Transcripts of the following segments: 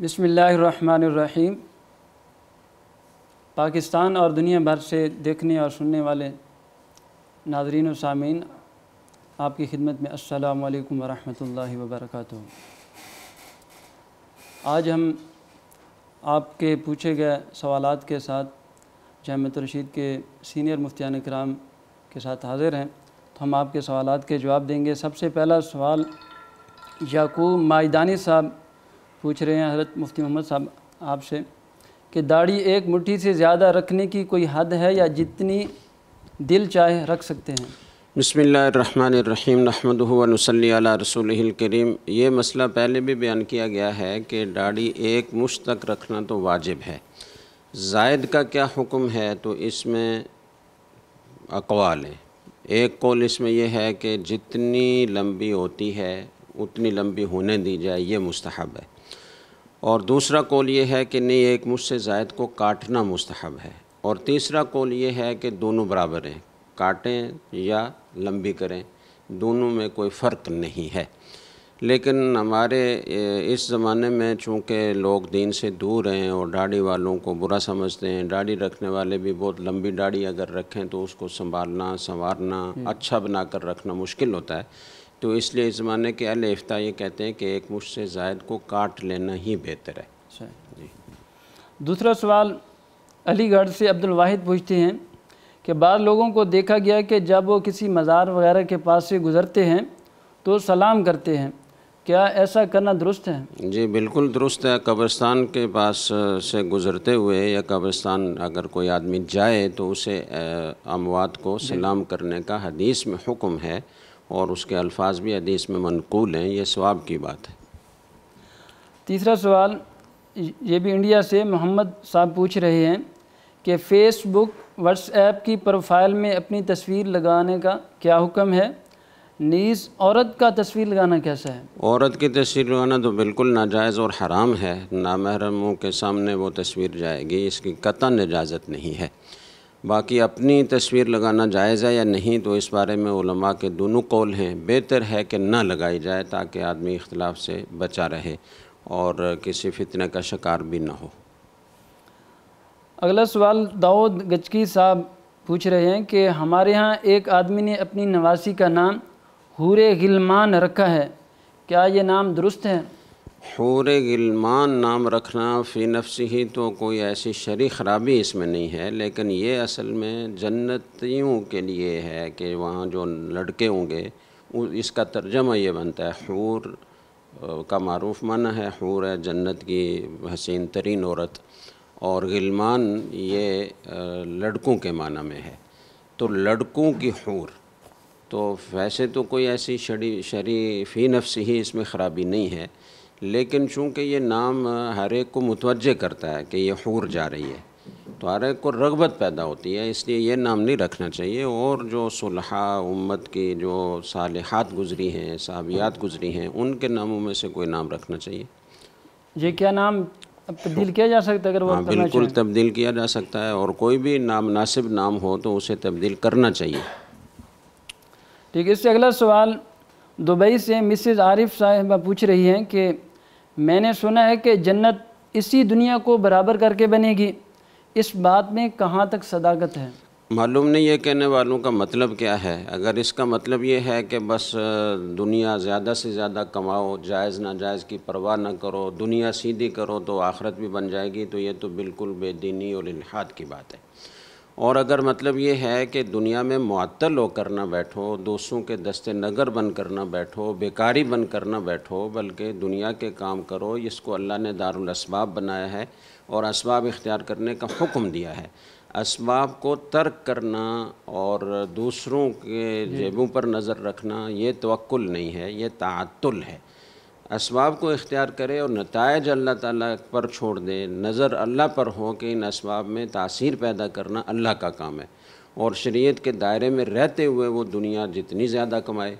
بسم اللہ الرحمن الرحیم پاکستان اور دنیا بھر سے دیکھنے اور سننے والے ناظرین و سامعین آپ کی خدمت میں السلام علیکم ورحمۃ اللہ وبرکاتہ آج ہم آپ کے پوچھے گئے سوالات کے ساتھ جامع رشید کے سینئر مفتیان کرام کے ساتھ حاضر ہیں تو ہم آپ کے سوالات کے جواب دیں گے سب سے پہلا سوال یعقوب مائدانی صاحب پوچھ رہے ہیں حضرت مفتی محمد صاحب آپ سے کہ داڑھی ایک مٹھی سے زیادہ رکھنے کی کوئی حد ہے یا جتنی دل چاہے رکھ سکتے ہیں بسم اللہ الرحمن الرحیم نسلی علی رسول الکریم یہ مسئلہ پہلے بھی بیان کیا گیا ہے کہ داڑھی ایک تک رکھنا تو واجب ہے زائد کا کیا حکم ہے تو اس میں اقوال ہیں ایک قول اس میں یہ ہے کہ جتنی لمبی ہوتی ہے اتنی لمبی ہونے دی جائے یہ مستحب ہے اور دوسرا قول یہ ہے کہ نہیں ایک مجھ سے زائد کو کاٹنا مستحب ہے اور تیسرا قول یہ ہے کہ دونوں برابر ہیں کاٹیں یا لمبی کریں دونوں میں کوئی فرق نہیں ہے لیکن ہمارے اس زمانے میں چونکہ لوگ دین سے دور ہیں اور داڑھی والوں کو برا سمجھتے ہیں ڈاڑی رکھنے والے بھی بہت لمبی داڑھی اگر رکھیں تو اس کو سنبھالنا سنوارنا اچھا بنا کر رکھنا مشکل ہوتا ہے تو اس لیے اس زمانے کے اہل افتا یہ کہتے ہیں کہ ایک مجھ سے زائد کو کاٹ لینا ہی بہتر ہے اچھا۔ جی دوسرا سوال علی گڑھ سے عبد الواحد پوچھتے ہیں کہ بعض لوگوں کو دیکھا گیا کہ جب وہ کسی مزار وغیرہ کے پاس سے گزرتے ہیں تو سلام کرتے ہیں کیا ایسا کرنا درست ہے جی بالکل درست ہے قبرستان کے پاس سے گزرتے ہوئے یا قبرستان اگر کوئی آدمی جائے تو اسے اموات کو جی۔ سلام کرنے کا حدیث میں حکم ہے اور اس کے الفاظ بھی حدیث میں منقول ہیں یہ ثواب کی بات ہے تیسرا سوال یہ بھی انڈیا سے محمد صاحب پوچھ رہے ہیں کہ فیس بک واٹس ایپ کی پروفائل میں اپنی تصویر لگانے کا کیا حکم ہے نیز عورت کا تصویر لگانا کیسا ہے عورت کی تصویر لگانا تو بالکل ناجائز اور حرام ہے نامحرموں کے سامنے وہ تصویر جائے گی اس کی قطع اجازت نہیں ہے باقی اپنی تصویر لگانا جائز ہے یا نہیں تو اس بارے میں علماء کے دونوں قول ہیں بہتر ہے کہ نہ لگائی جائے تاکہ آدمی اختلاف سے بچا رہے اور کسی فتنے کا شکار بھی نہ ہو اگلا سوال داود گچکی صاحب پوچھ رہے ہیں کہ ہمارے ہاں ایک آدمی نے اپنی نواسی کا نام ہورے غلمان رکھا ہے کیا یہ نام درست ہے حور غلمان نام رکھنا فی نفسی ہی تو کوئی ایسی شرح خرابی اس میں نہیں ہے لیکن یہ اصل میں جنتیوں کے لیے ہے کہ وہاں جو لڑکے ہوں گے اس کا ترجمہ یہ بنتا ہے حور کا معروف معنی ہے حور ہے جنت کی حسین ترین عورت اور غلمان یہ لڑکوں کے معنی میں ہے تو لڑکوں کی حور تو ویسے تو کوئی ایسی شرع ہی اس میں خرابی نہیں ہے لیکن چونکہ یہ نام ہر ایک کو متوجہ کرتا ہے کہ یہ حور جا رہی ہے تو ہر ایک کو رغبت پیدا ہوتی ہے اس لیے یہ نام نہیں رکھنا چاہیے اور جو صلحہ امت کی جو صالحات گزری ہیں صحابیات گزری ہیں ان کے ناموں میں سے کوئی نام رکھنا چاہیے یہ کیا نام تبدیل کیا جا سکتا ہے اگر وہ ہاں، بالکل تبدیل کیا جا سکتا ہے اور کوئی بھی نام ناسب نام ہو تو اسے تبدیل کرنا چاہیے ٹھیک ہے اس سے اگلا سوال دبئی سے مسز عارف صاحبہ پوچھ رہی ہیں کہ میں نے سنا ہے کہ جنت اسی دنیا کو برابر کر کے بنے گی اس بات میں کہاں تک صداقت ہے معلوم نہیں یہ کہنے والوں کا مطلب کیا ہے اگر اس کا مطلب یہ ہے کہ بس دنیا زیادہ سے زیادہ کماؤ جائز ناجائز کی پرواہ نہ کرو دنیا سیدھی کرو تو آخرت بھی بن جائے گی تو یہ تو بالکل بے دینی اور الحاد کی بات ہے اور اگر مطلب یہ ہے کہ دنیا میں معطل ہو کرنا بیٹھو دوسروں کے دست نگر بن کرنا بیٹھو بیکاری بن کر نہ بیٹھو بلکہ دنیا کے کام کرو اس کو اللہ نے دارالاسباب بنایا ہے اور اسباب اختیار کرنے کا حکم دیا ہے اسباب کو ترک کرنا اور دوسروں کے جیبوں پر نظر رکھنا یہ توکل نہیں ہے یہ تعطل ہے اسباب کو اختیار کرے اور نتائج اللہ تعالیٰ پر چھوڑ دے نظر اللہ پر ہو کہ ان اسباب میں تاثیر پیدا کرنا اللہ کا کام ہے اور شریعت کے دائرے میں رہتے ہوئے وہ دنیا جتنی زیادہ کمائے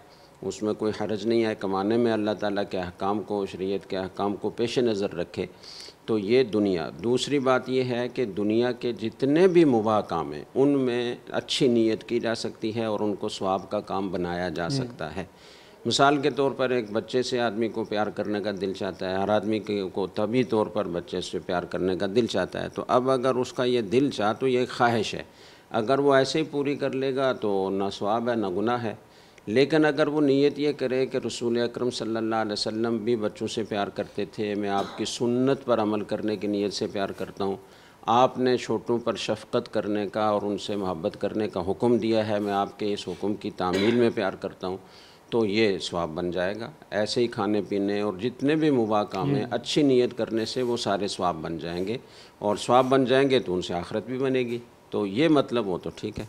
اس میں کوئی حرج نہیں ہے کمانے میں اللہ تعالیٰ کے احکام کو شریعت کے احکام کو پیش نظر رکھے تو یہ دنیا دوسری بات یہ ہے کہ دنیا کے جتنے بھی کام ہیں ان میں اچھی نیت کی جا سکتی ہے اور ان کو ثواب کا کام بنایا جا جی۔ سکتا ہے مثال کے طور پر ایک بچے سے آدمی کو پیار کرنے کا دل چاہتا ہے ہر آدمی کو کو طبی طور پر بچے سے پیار کرنے کا دل چاہتا ہے تو اب اگر اس کا یہ دل چاہ تو یہ خواہش ہے اگر وہ ایسے ہی پوری کر لے گا تو نہ ثواب ہے نہ گناہ ہے لیکن اگر وہ نیت یہ کرے کہ رسول اکرم صلی اللہ علیہ وسلم بھی بچوں سے پیار کرتے تھے میں آپ کی سنت پر عمل کرنے کی نیت سے پیار کرتا ہوں آپ نے چھوٹوں پر شفقت کرنے کا اور ان سے محبت کرنے کا حکم دیا ہے میں آپ کے اس حکم کی تعمیل میں پیار کرتا ہوں تو یہ سواب بن جائے گا ایسے ہی کھانے پینے اور جتنے بھی کام ہیں اچھی نیت کرنے سے وہ سارے سواب بن جائیں گے اور سواب بن جائیں گے تو ان سے آخرت بھی بنے گی تو یہ مطلب وہ تو ٹھیک ہے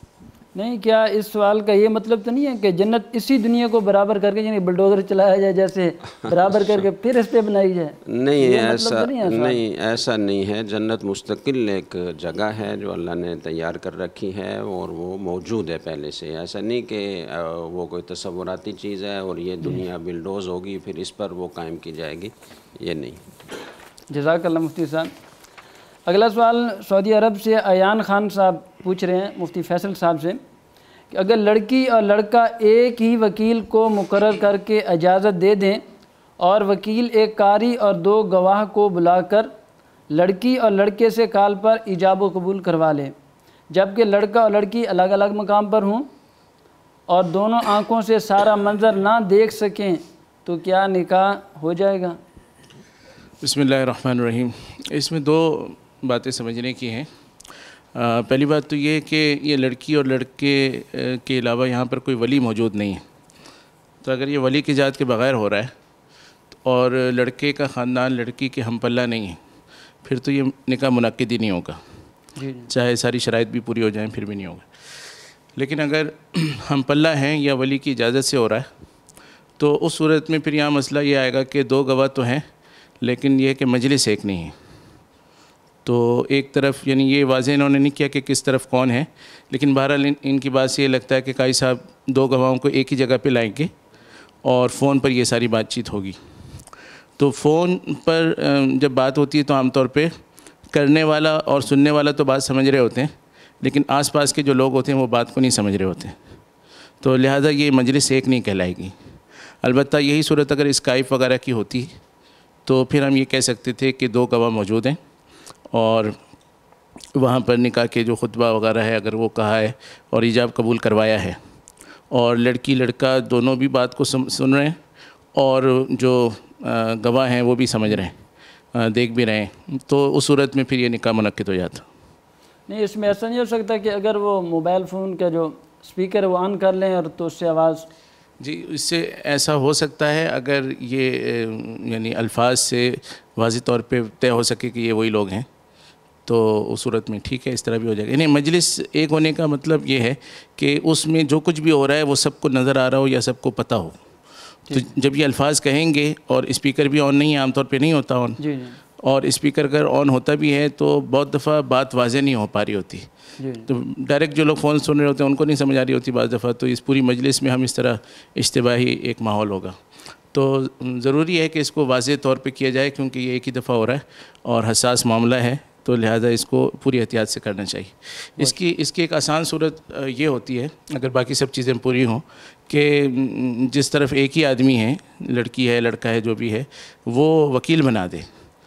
نہیں کیا اس سوال کا یہ مطلب تو نہیں ہے کہ جنت اسی دنیا کو برابر کر کے یعنی بلڈوزر چلایا جائے جیسے برابر کر کے اچھا۔ پھر اس پہ بنائی جائے نہیں مطلب ایسا نہیں ایسا نہیں ہے جنت مستقل ایک جگہ ہے جو اللہ نے تیار کر رکھی ہے اور وہ موجود ہے پہلے سے ایسا نہیں کہ وہ کوئی تصوراتی چیز ہے اور یہ دنیا بلڈوز ہوگی پھر اس پر وہ قائم کی جائے گی یہ نہیں جزاک اللہ مفتی صاحب اگلا سوال سعودی عرب سے ایان خان صاحب پوچھ رہے ہیں مفتی فیصل صاحب سے کہ اگر لڑکی اور لڑکا ایک ہی وکیل کو مقرر کر کے اجازت دے دیں اور وکیل ایک قاری اور دو گواہ کو بلا کر لڑکی اور لڑکے سے کال پر ایجاب و قبول کروا لیں جبکہ لڑکا اور لڑکی الگ الگ مقام پر ہوں اور دونوں آنکھوں سے سارا منظر نہ دیکھ سکیں تو کیا نکاح ہو جائے گا بسم اللہ الرحمن الرحیم اس میں دو باتیں سمجھنے کی ہیں پہلی بات تو یہ کہ یہ لڑکی اور لڑکے کے علاوہ یہاں پر کوئی ولی موجود نہیں ہے تو اگر یہ ولی کی جات کے بغیر ہو رہا ہے اور لڑکے کا خاندان لڑکی کے ہم پلہ نہیں ہے پھر تو یہ نکاح منعقد ہی نہیں ہوگا جی، جی۔ چاہے ساری شرائط بھی پوری ہو جائیں پھر بھی نہیں ہوگا لیکن اگر ہم پلہ ہیں یا ولی کی اجازت سے ہو رہا ہے تو اس صورت میں پھر یہاں مسئلہ یہ آئے گا کہ دو گواہ تو ہیں لیکن یہ کہ مجلس ایک نہیں ہے تو ایک طرف یعنی یہ واضح انہوں نے نہیں کیا کہ کس طرف کون ہے لیکن بہرحال ان کی بات سے یہ لگتا ہے کہ قائد صاحب دو گواہوں کو ایک ہی جگہ پہ لائیں گے اور فون پر یہ ساری بات چیت ہوگی تو فون پر جب بات ہوتی ہے تو عام طور پہ کرنے والا اور سننے والا تو بات سمجھ رہے ہوتے ہیں لیکن آس پاس کے جو لوگ ہوتے ہیں وہ بات کو نہیں سمجھ رہے ہوتے تو لہٰذا یہ مجلس ایک نہیں کہلائے گی البتہ یہی صورت اگر اسکائپ وغیرہ کی ہوتی تو پھر ہم یہ کہہ سکتے تھے کہ دو گواہ موجود ہیں اور وہاں پر نکاح کے جو خطبہ وغیرہ ہے اگر وہ کہا ہے اور ایجاب قبول کروایا ہے اور لڑکی لڑکا دونوں بھی بات کو سن رہے ہیں اور جو گواہ ہیں وہ بھی سمجھ رہے ہیں دیکھ بھی رہے ہیں تو اس صورت میں پھر یہ نکاح منعقد ہو جاتا نہیں اس میں ایسا نہیں ہو سکتا کہ اگر وہ موبائل فون کا جو اسپیکر وہ آن کر لیں اور تو اس سے آواز جی اس سے ایسا ہو سکتا ہے اگر یہ یعنی الفاظ سے واضح طور پہ طے ہو سکے کہ یہ وہی لوگ ہیں تو اس صورت میں ٹھیک ہے اس طرح بھی ہو جائے گا یعنی مجلس ایک ہونے کا مطلب یہ ہے کہ اس میں جو کچھ بھی ہو رہا ہے وہ سب کو نظر آ رہا ہو یا سب کو پتہ ہو تو جی۔ جب یہ الفاظ کہیں گے اور اسپیکر بھی آن نہیں ہے عام طور پہ نہیں ہوتا آن جی، جی۔ اور اسپیکر اگر آن ہوتا بھی ہے تو بہت دفعہ بات واضح نہیں ہو پا رہی ہوتی تو ڈائریکٹ جو لوگ فون سن رہے ہوتے ہیں ان کو نہیں سمجھ آ رہی ہوتی بعض دفعہ تو اس پوری مجلس میں ہم اس طرح اجتباعی ایک ماحول ہوگا تو ضروری ہے کہ اس کو واضح طور پہ کیا جائے کیونکہ یہ ایک ہی دفعہ ہو رہا ہے اور حساس معاملہ ہے تو لہٰذا اس کو پوری احتیاط سے کرنا چاہیے اس کی اس کی ایک آسان صورت یہ ہوتی ہے اگر باقی سب چیزیں پوری ہوں کہ جس طرف ایک ہی آدمی ہے لڑکی ہے لڑکا ہے جو بھی ہے وہ وکیل بنا دے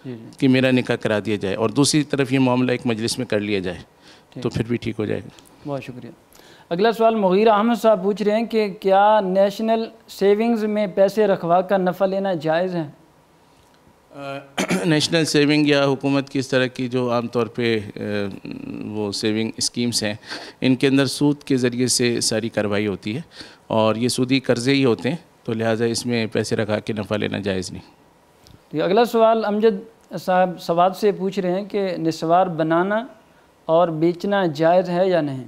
جی، جی۔ کہ میرا نکاح کرا دیا جائے اور دوسری طرف یہ معاملہ ایک مجلس میں کر لیا جائے تو پھر بھی ٹھیک ہو جائے گا بہت شکریہ اگلا سوال مغیر احمد صاحب پوچھ رہے ہیں کہ کیا نیشنل سیونگز میں پیسے رکھوا کا نفع لینا جائز ہے نیشنل سیونگ یا حکومت کی اس طرح کی جو عام طور پہ وہ سیونگ اسکیمز ہیں ان کے اندر سود کے ذریعے سے ساری کاروائی ہوتی ہے اور یہ سودی قرضے ہی ہوتے ہیں تو لہٰذا اس میں پیسے رکھا کے نفع لینا جائز نہیں تو اگلا سوال امجد صاحب سواد سے پوچھ رہے ہیں کہ نسوار بنانا اور بیچنا جائز ہے یا نہیں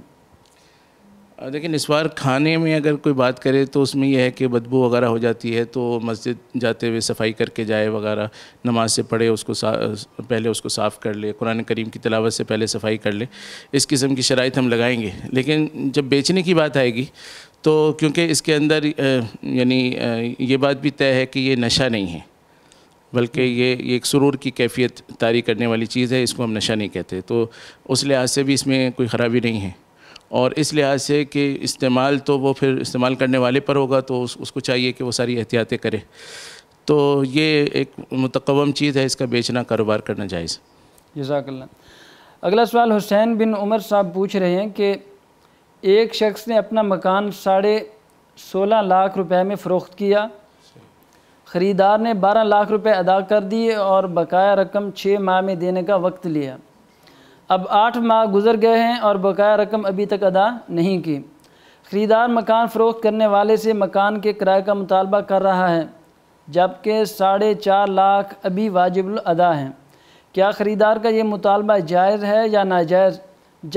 دیکھیں اس بار کھانے میں اگر کوئی بات کرے تو اس میں یہ ہے کہ بدبو وغیرہ ہو جاتی ہے تو مسجد جاتے ہوئے صفائی کر کے جائے وغیرہ نماز سے پڑھے اس کو پہلے اس کو صاف کر لے قرآن کریم کی تلاوت سے پہلے صفائی کر لے اس قسم کی شرائط ہم لگائیں گے لیکن جب بیچنے کی بات آئے گی تو کیونکہ اس کے اندر یعنی یہ بات بھی طے ہے کہ یہ نشہ نہیں ہے بلکہ یہ ایک سرور کی کیفیت طاری کرنے والی چیز ہے اس کو ہم نشہ نہیں کہتے تو اس لحاظ سے بھی اس میں کوئی خرابی نہیں ہے اور اس لحاظ سے کہ استعمال تو وہ پھر استعمال کرنے والے پر ہوگا تو اس کو چاہیے کہ وہ ساری احتیاطیں کرے تو یہ ایک متقوم چیز ہے اس کا بیچنا کاروبار کرنا جائز جزاک اللہ اگلا سوال حسین بن عمر صاحب پوچھ رہے ہیں کہ ایک شخص نے اپنا مکان ساڑھے سولہ لاکھ روپے میں فروخت کیا خریدار نے بارہ لاکھ روپے ادا کر دیے اور بقایا رقم چھ ماہ میں دینے کا وقت لیا اب آٹھ ماہ گزر گئے ہیں اور بقایا رقم ابھی تک ادا نہیں کی خریدار مکان فروخت کرنے والے سے مکان کے کرائے کا مطالبہ کر رہا ہے جبکہ ساڑھے چار لاکھ ابھی واجب الادا ہیں کیا خریدار کا یہ مطالبہ جائز ہے یا ناجائز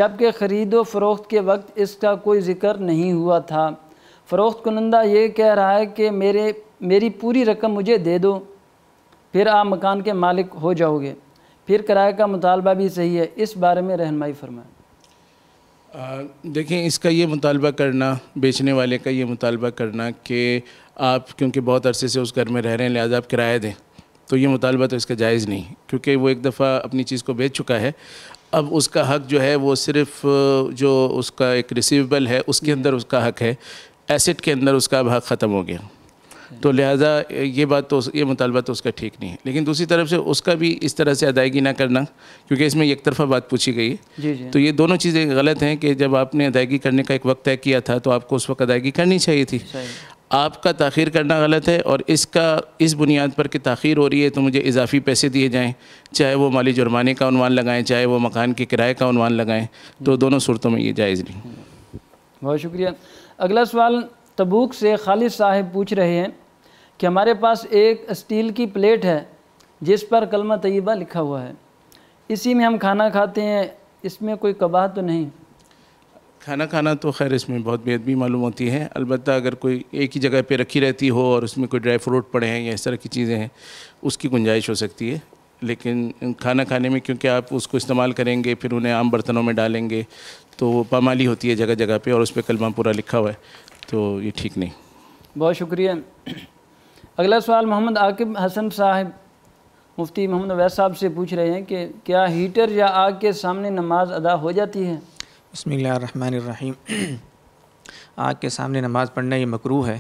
جبکہ خرید و فروخت کے وقت اس کا کوئی ذکر نہیں ہوا تھا فروخت کنندہ یہ کہہ رہا ہے کہ میرے میری پوری رقم مجھے دے دو پھر آپ مکان کے مالک ہو جاؤ گے پھر کرائے کا مطالبہ بھی صحیح ہے اس بارے میں رہنمائی فرمائیں دیکھیں اس کا یہ مطالبہ کرنا بیچنے والے کا یہ مطالبہ کرنا کہ آپ کیونکہ بہت عرصے سے اس گھر میں رہ رہے ہیں لہٰذا آپ کرایہ دیں تو یہ مطالبہ تو اس کا جائز نہیں کیونکہ وہ ایک دفعہ اپنی چیز کو بیچ چکا ہے اب اس کا حق جو ہے وہ صرف جو اس کا ایک ریسیویبل ہے اس کے جی۔ اندر اس کا حق ہے ایسٹ کے اندر اس کا اب حق ختم ہو گیا تو لہٰذا یہ بات تو یہ مطالبہ تو اس کا ٹھیک نہیں ہے لیکن دوسری طرف سے اس کا بھی اس طرح سے ادائیگی نہ کرنا کیونکہ اس میں ایک طرفہ بات پوچھی گئی ہے جی، جی۔ تو یہ دونوں چیزیں غلط ہیں کہ جب آپ نے ادائیگی کرنے کا ایک وقت طے کیا تھا تو آپ کو اس وقت ادائیگی کرنی چاہیے تھی آپ کا تاخیر کرنا غلط ہے اور اس کا اس بنیاد پر کہ تاخیر ہو رہی ہے تو مجھے اضافی پیسے دیے جائیں چاہے وہ مالی جرمانے کا عنوان لگائیں چاہے وہ مکان کے کرائے کا عنوان لگائیں تو دونوں صورتوں میں یہ جائز نہیں بہت شکریہ اگلا سوال تبوک سے خالد صاحب پوچھ رہے ہیں کہ ہمارے پاس ایک اسٹیل کی پلیٹ ہے جس پر کلمہ طیبہ لکھا ہوا ہے اسی میں ہم کھانا کھاتے ہیں اس میں کوئی کباہ تو نہیں کھانا کھانا تو خیر اس میں بہت بے بھی معلوم ہوتی ہے البتہ اگر کوئی ایک ہی جگہ پہ رکھی رہتی ہو اور اس میں کوئی ڈرائی فروٹ پڑے ہیں یا اس طرح کی چیزیں ہیں اس کی گنجائش ہو سکتی ہے لیکن کھانا کھانے میں کیونکہ آپ اس کو استعمال کریں گے پھر انہیں عام برتنوں میں ڈالیں گے تو وہ پامالی ہوتی ہے جگہ جگہ پہ اور اس پہ کلمہ پورا لکھا ہوا ہے تو یہ ٹھیک نہیں بہت شکریہ اگلا سوال محمد عاقب حسن صاحب مفتی محمد اویس صاحب سے پوچھ رہے ہیں کہ کیا ہیٹر یا آگ کے سامنے نماز ادا ہو جاتی ہے بسم اللہ الرحمن الرحیم آگ کے سامنے نماز پڑھنا یہ مکروح ہے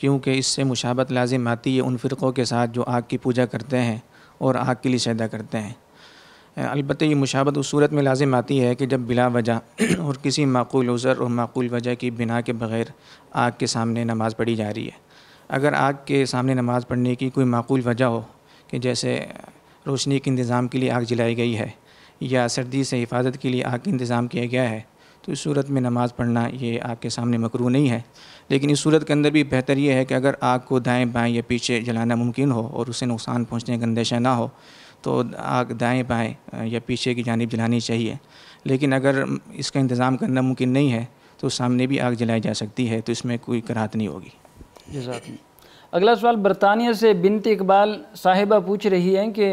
کیونکہ اس سے مشابت لازم آتی ہے ان فرقوں کے ساتھ جو آگ کی پوجا کرتے ہیں اور آگ کے لیے شدا کرتے ہیں البتہ یہ مشابت اس صورت میں لازم آتی ہے کہ جب بلا وجہ اور کسی معقول عذر اور معقول وجہ کی بنا کے بغیر آگ کے سامنے نماز پڑھی جا رہی ہے اگر آگ کے سامنے نماز پڑھنے کی کوئی معقول وجہ ہو کہ جیسے روشنی کے انتظام کے لیے آگ جلائی گئی ہے یا سردی سے حفاظت کے لیے آگ کا انتظام کیا گیا ہے تو اس صورت میں نماز پڑھنا یہ آگ کے سامنے مکرو نہیں ہے لیکن اس صورت کے اندر بھی بہتر یہ ہے کہ اگر آگ کو دائیں بائیں یا پیچھے جلانا ممکن ہو اور اسے نقصان پہنچنے کا اندیشہ نہ ہو تو آگ دائیں بائیں یا پیچھے کی جانب جلانی چاہیے لیکن اگر اس کا انتظام کرنا ممکن نہیں ہے تو سامنے بھی آگ جلائی جا سکتی ہے تو اس میں کوئی کراہت نہیں ہوگی اگلا سوال برطانیہ سے بنت اقبال صاحبہ پوچھ رہی ہیں کہ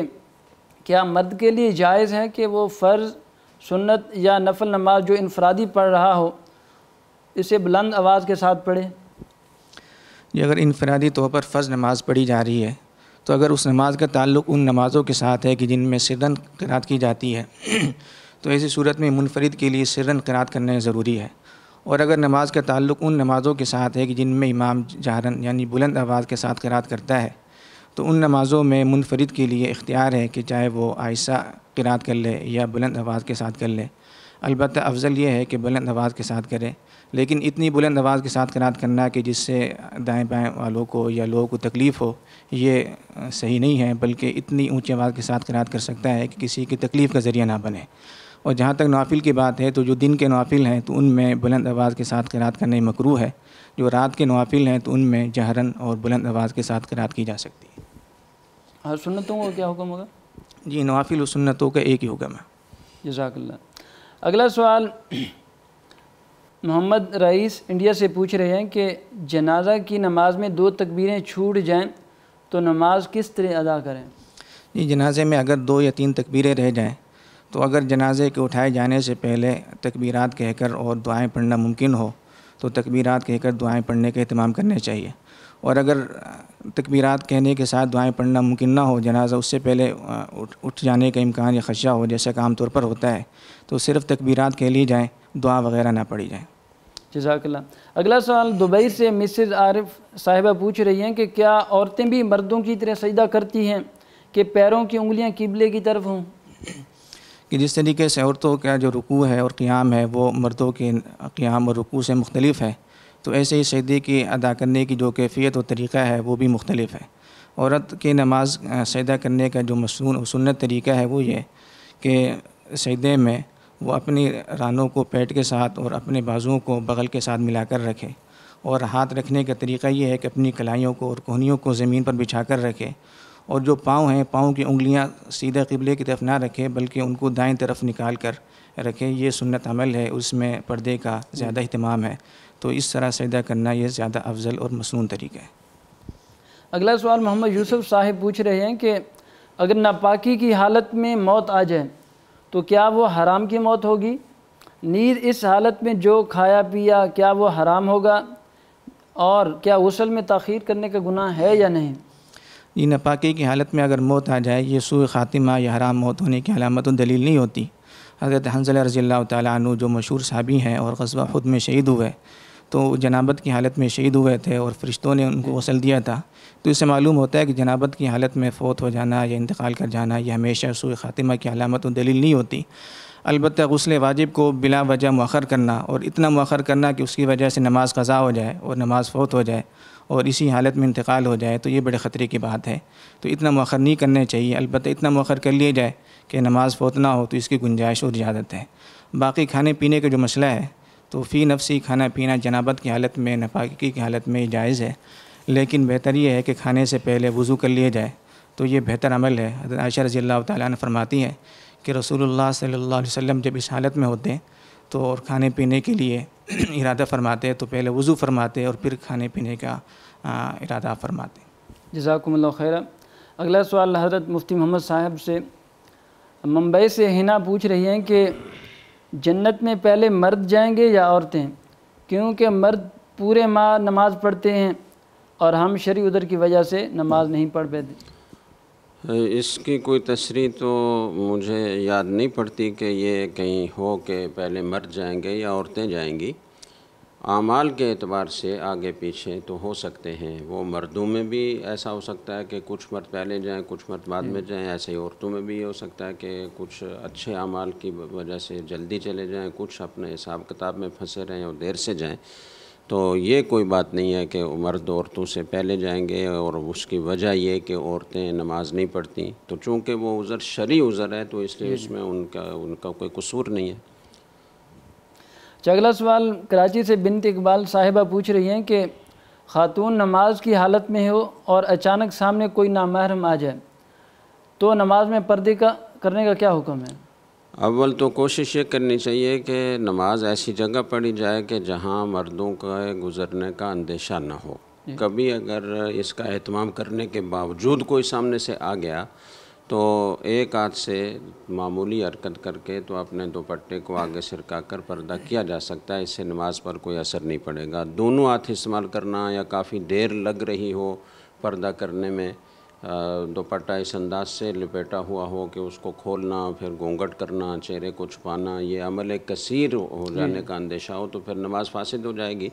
کیا مرد کے لیے جائز ہے کہ وہ فرض سنت یا نفل نماز جو انفرادی پڑھ رہا ہو اسے بلند آواز کے ساتھ پڑھے جی اگر انفرادی طور پر فرض نماز پڑھی جا رہی ہے تو اگر اس نماز کا تعلق ان نمازوں کے ساتھ ہے کہ جن میں سرن قرات کی جاتی ہے تو ایسی صورت میں منفرد کے لیے سرن قرات کرنے کرنا ضروری ہے اور اگر نماز کا تعلق ان نمازوں کے ساتھ ہے کہ جن میں امام جہرن یعنی بلند آواز کے ساتھ قرات کرتا ہے تو ان نمازوں میں منفرد کے لیے اختیار ہے کہ چاہے وہ آہستہ قرات کر لے یا بلند آواز کے ساتھ کر لے البتہ افضل یہ ہے کہ بلند آواز کے ساتھ کرے لیکن اتنی بلند آواز کے ساتھ قرات کرنا کہ جس سے دائیں بائیں والوں کو یا لوگوں کو تکلیف ہو یہ صحیح نہیں ہے بلکہ اتنی اونچی آواز کے ساتھ قرات کر سکتا ہے کہ کسی کی تکلیف کا ذریعہ نہ بنے اور جہاں تک نوافل کی بات ہے تو جو دن کے نوافل ہیں تو ان میں بلند آواز کے ساتھ قرات کرنے مکروح مکرو ہے جو رات کے نوافل ہیں تو ان میں جہرن اور بلند آواز کے ساتھ قرات کی جا سکتی ہے اور سنتوں کا کیا حکم ہوگا جی نوافل و سنتوں کا ایک ہی حکم ہے جزاک اللہ اگلا سوال محمد رئیس انڈیا سے پوچھ رہے ہیں کہ جنازہ کی نماز میں دو تکبیریں چھوٹ جائیں تو نماز کس طرح ادا کریں جی جنازے میں اگر دو یا تین تکبیریں رہ جائیں تو اگر جنازے کے اٹھائے جانے سے پہلے تکبیرات کہہ کر اور دعائیں پڑھنا ممکن ہو تو تکبیرات کہہ کر دعائیں پڑھنے کا اہتمام کرنے چاہیے اور اگر تکبیرات کہنے کے ساتھ دعائیں پڑھنا ممکن نہ ہو جنازہ اس سے پہلے اٹھ جانے کا امکان یا خدشہ ہو جیسا کہ عام طور پر ہوتا ہے تو صرف تکبیرات کہہ لی جائیں دعا وغیرہ نہ پڑھی جائیں جزاک اللہ اگلا سوال دبئی سے مسز عارف صاحبہ پوچھ رہی ہیں کہ کیا عورتیں بھی مردوں کی طرح سجدہ کرتی ہیں کہ پیروں کی انگلیاں قبلے کی طرف ہوں کہ جس طریقے سے عورتوں کا جو رکوع ہے اور قیام ہے وہ مردوں کے قیام اور رکوع سے مختلف ہے تو ایسے ہی سجدے کی ادا کرنے کی جو کیفیت اور طریقہ ہے وہ بھی مختلف ہے عورت کی نماز سجدہ کرنے کا جو مصنون و سنت طریقہ ہے وہ یہ کہ سجدے میں وہ اپنی رانوں کو پیٹ کے ساتھ اور اپنے بازوؤں کو بغل کے ساتھ ملا کر رکھے اور ہاتھ رکھنے کا طریقہ یہ ہے کہ اپنی کلائیوں کو اور کوہنیوں کو زمین پر بچھا کر رکھے اور جو پاؤں ہیں پاؤں کی انگلیاں سیدھے قبلے کی طرف نہ رکھیں بلکہ ان کو دائیں طرف نکال کر رکھیں یہ سنت عمل ہے اس میں پردے کا زیادہ اہتمام ہے تو اس طرح سجدہ کرنا یہ زیادہ افضل اور مصنون طریقہ ہے اگلا سوال محمد یوسف صاحب پوچھ رہے ہیں کہ اگر ناپاکی کی حالت میں موت آ جائے تو کیا وہ حرام کی موت ہوگی نیر اس حالت میں جو کھایا پیا کیا وہ حرام ہوگا اور کیا غسل میں تاخیر کرنے کا گناہ ہے یا نہیں یہ نپاکی کی حالت میں اگر موت آ جائے یہ سوئے خاتمہ یا حرام موت ہونے کی علامت و دلیل نہیں ہوتی حضرت حنزلہ رضی اللہ تعالیٰ عنہ جو مشہور صحابی ہیں اور غزوہ خود میں شہید ہوئے تو جنابت کی حالت میں شہید ہوئے تھے اور فرشتوں نے ان کو غسل دیا تھا تو اس سے معلوم ہوتا ہے کہ جنابت کی حالت میں فوت ہو جانا یا انتقال کر جانا یہ ہمیشہ سوئے خاتمہ کی علامت و دلیل نہیں ہوتی البتہ غسل واجب کو بلا وجہ مؤخر کرنا اور اتنا مؤخر کرنا کہ اس کی وجہ سے نماز قضا ہو جائے اور نماز فوت ہو جائے اور اسی حالت میں انتقال ہو جائے تو یہ بڑے خطرے کی بات ہے تو اتنا مؤخر نہیں کرنے چاہیے البتہ اتنا مؤخر کر لیا جائے کہ نماز فوت نہ ہو تو اس کی گنجائش اور اجازت ہے باقی کھانے پینے کا جو مسئلہ ہے تو فی نفسی کھانا پینا جنابت کی حالت میں نفاقی کی حالت میں جائز ہے لیکن بہتر یہ ہے کہ کھانے سے پہلے وضو کر لیا جائے تو یہ بہتر عمل ہے حضرت عائشہ رضی اللہ تعالیٰ نے فرماتی ہے کہ رسول اللہ صلی اللہ علیہ وسلم جب اس حالت میں ہوتے ہیں تو اور کھانے پینے کے لیے ارادہ فرماتے تو پہلے وضو فرماتے اور پھر کھانے پینے کا ارادہ فرماتے جزاکم اللہ خیر اگلا سوال حضرت مفتی محمد صاحب سے ممبئی سے ہنا پوچھ رہی ہیں کہ جنت میں پہلے مرد جائیں گے یا عورتیں کیونکہ مرد پورے ماہ نماز پڑھتے ہیں اور ہم شریع ادھر کی وجہ سے نماز نہیں پڑھ پاتے اس کی کوئی تصریح تو مجھے یاد نہیں پڑتی کہ یہ کہیں ہو کہ پہلے مرد جائیں گے یا عورتیں جائیں گی اعمال کے اعتبار سے آگے پیچھے تو ہو سکتے ہیں وہ مردوں میں بھی ایسا ہو سکتا ہے کہ کچھ مرد پہلے جائیں کچھ مرد بعد میں جائیں ایسے ہی عورتوں میں بھی یہ ہو سکتا ہے کہ کچھ اچھے اعمال کی وجہ سے جلدی چلے جائیں کچھ اپنے حساب کتاب میں پھنسے رہیں اور دیر سے جائیں تو یہ کوئی بات نہیں ہے کہ مرد عورتوں سے پہلے جائیں گے اور اس کی وجہ یہ کہ عورتیں نماز نہیں پڑھتی تو چونکہ وہ عذر شریع عذر ہے تو اس میں ان کا ان کا کوئی قصور نہیں ہے اچھا اگلا سوال کراچی سے بنت اقبال صاحبہ پوچھ رہی ہیں کہ خاتون نماز کی حالت میں ہو اور اچانک سامنے کوئی نامحرم آ جائے تو نماز میں پردے کا کرنے کا کیا حکم ہے اول تو کوشش یہ کرنی چاہیے کہ نماز ایسی جگہ پڑھی جائے کہ جہاں مردوں کا گزرنے کا اندیشہ نہ ہو جی۔ کبھی اگر اس کا اہتمام کرنے کے باوجود کوئی سامنے سے آ گیا تو ایک ہاتھ سے معمولی حرکت کر کے تو اپنے دوپٹے کو آگے سرکا کر پردہ کیا جا سکتا ہے اس سے نماز پر کوئی اثر نہیں پڑے گا دونوں ہاتھ استعمال کرنا یا کافی دیر لگ رہی ہو پردہ کرنے میں دوپٹہ اس انداز سے لپیٹا ہوا ہو کہ اس کو کھولنا پھر گونگٹ کرنا چہرے کو چھپانا یہ عمل کثیر ہو جی۔ جانے کا اندیشہ ہو تو پھر نماز فاسد ہو جائے گی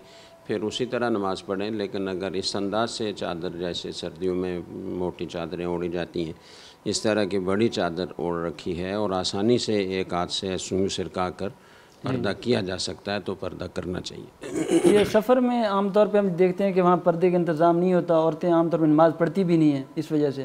پھر اسی طرح نماز پڑھیں لیکن اگر اس انداز سے چادر جیسے سردیوں میں موٹی چادریں اوڑی جاتی ہیں اس طرح کی بڑی چادر اوڑ رکھی ہے اور آسانی سے ایک ہاتھ سے سوئیں سرکا کر پردہ کیا جا سکتا ہے تو پردہ کرنا چاہیے یہ سفر میں عام طور پہ ہم دیکھتے ہیں کہ وہاں پردے کا انتظام نہیں ہوتا عورتیں عام طور پہ نماز پڑھتی بھی نہیں ہیں اس وجہ سے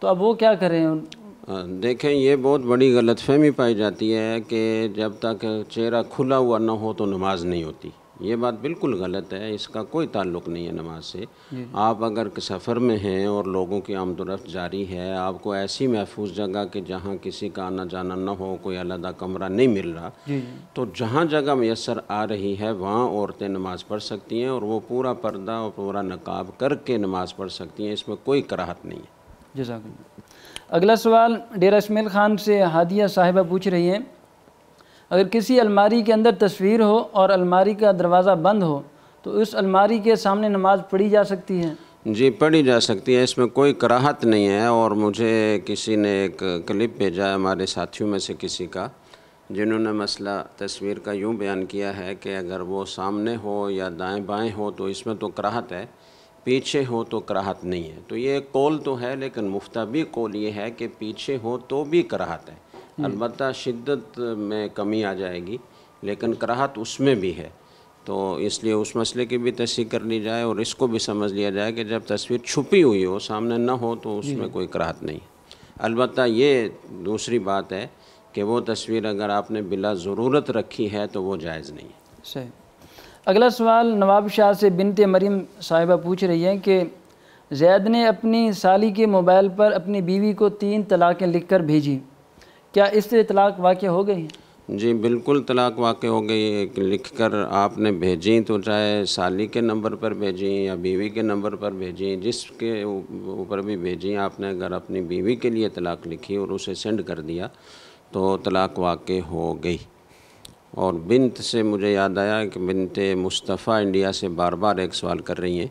تو اب وہ کیا کریں ہیں دیکھیں یہ بہت بڑی غلط فہمی پائی جاتی ہے کہ جب تک چہرہ کھلا ہوا نہ ہو تو نماز نہیں ہوتی یہ بات بالکل غلط ہے اس کا کوئی تعلق نہیں ہے نماز سے جی۔ آپ اگر سفر میں ہیں اور لوگوں کی آمد و رفت جاری ہے آپ کو ایسی محفوظ جگہ کہ جہاں کسی کا آنا جانا نہ ہو کوئی علیحدہ کمرہ نہیں مل رہا جی، جی۔ تو جہاں جگہ میسر آ رہی ہے وہاں عورتیں نماز پڑھ سکتی ہیں اور وہ پورا پردہ اور پورا نقاب کر کے نماز پڑھ سکتی ہیں اس میں کوئی کراہت نہیں ہے جزاک اللہ اگلا سوال ڈیرا اسمیل خان سے ہادیہ صاحبہ پوچھ رہی ہیں اگر کسی الماری کے اندر تصویر ہو اور الماری کا دروازہ بند ہو تو اس الماری کے سامنے نماز پڑھی جا سکتی ہے جی پڑھی جا سکتی ہے اس میں کوئی کراہت نہیں ہے اور مجھے کسی نے ایک کلپ بھیجا ہے ہمارے ساتھیوں میں سے کسی کا جنہوں نے مسئلہ تصویر کا یوں بیان کیا ہے کہ اگر وہ سامنے ہو یا دائیں بائیں ہو تو اس میں تو کراہت ہے پیچھے ہو تو کراہت نہیں ہے تو یہ کول تو ہے لیکن مفتہ بھی کال یہ ہے کہ پیچھے ہو تو بھی کراہت ہے البتہ شدت میں کمی آ جائے گی لیکن کراہت اس میں بھی ہے تو اس لیے اس مسئلے کی بھی تصدیق کر لی جائے اور اس کو بھی سمجھ لیا جائے کہ جب تصویر چھپی ہوئی ہو سامنے نہ ہو تو اس جی۔ میں کوئی کراہت نہیں البتہ یہ دوسری بات ہے کہ وہ تصویر اگر آپ نے بلا ضرورت رکھی ہے تو وہ جائز نہیں ہے صحیح اگلا سوال نواب شاہ سے بنت مریم صاحبہ پوچھ رہی ہے کہ زید نے اپنی سالی کے موبائل پر اپنی بیوی کو تین طلاقیں لکھ کر بھیجی کیا اس سے طلاق واقع ہو گئی ہیں جی بالکل طلاق واقع ہو گئی لکھ کر آپ نے بھیجیں تو چاہے سالی کے نمبر پر بھیجیں یا بیوی کے نمبر پر بھیجیں جس کے اوپر بھی بھیجیں آپ نے اگر اپنی بیوی کے لیے طلاق لکھی اور اسے سینڈ کر دیا تو طلاق واقع ہو گئی اور بنت سے مجھے یاد آیا کہ بنت مصطفیٰ انڈیا سے بار بار ایک سوال کر رہی ہیں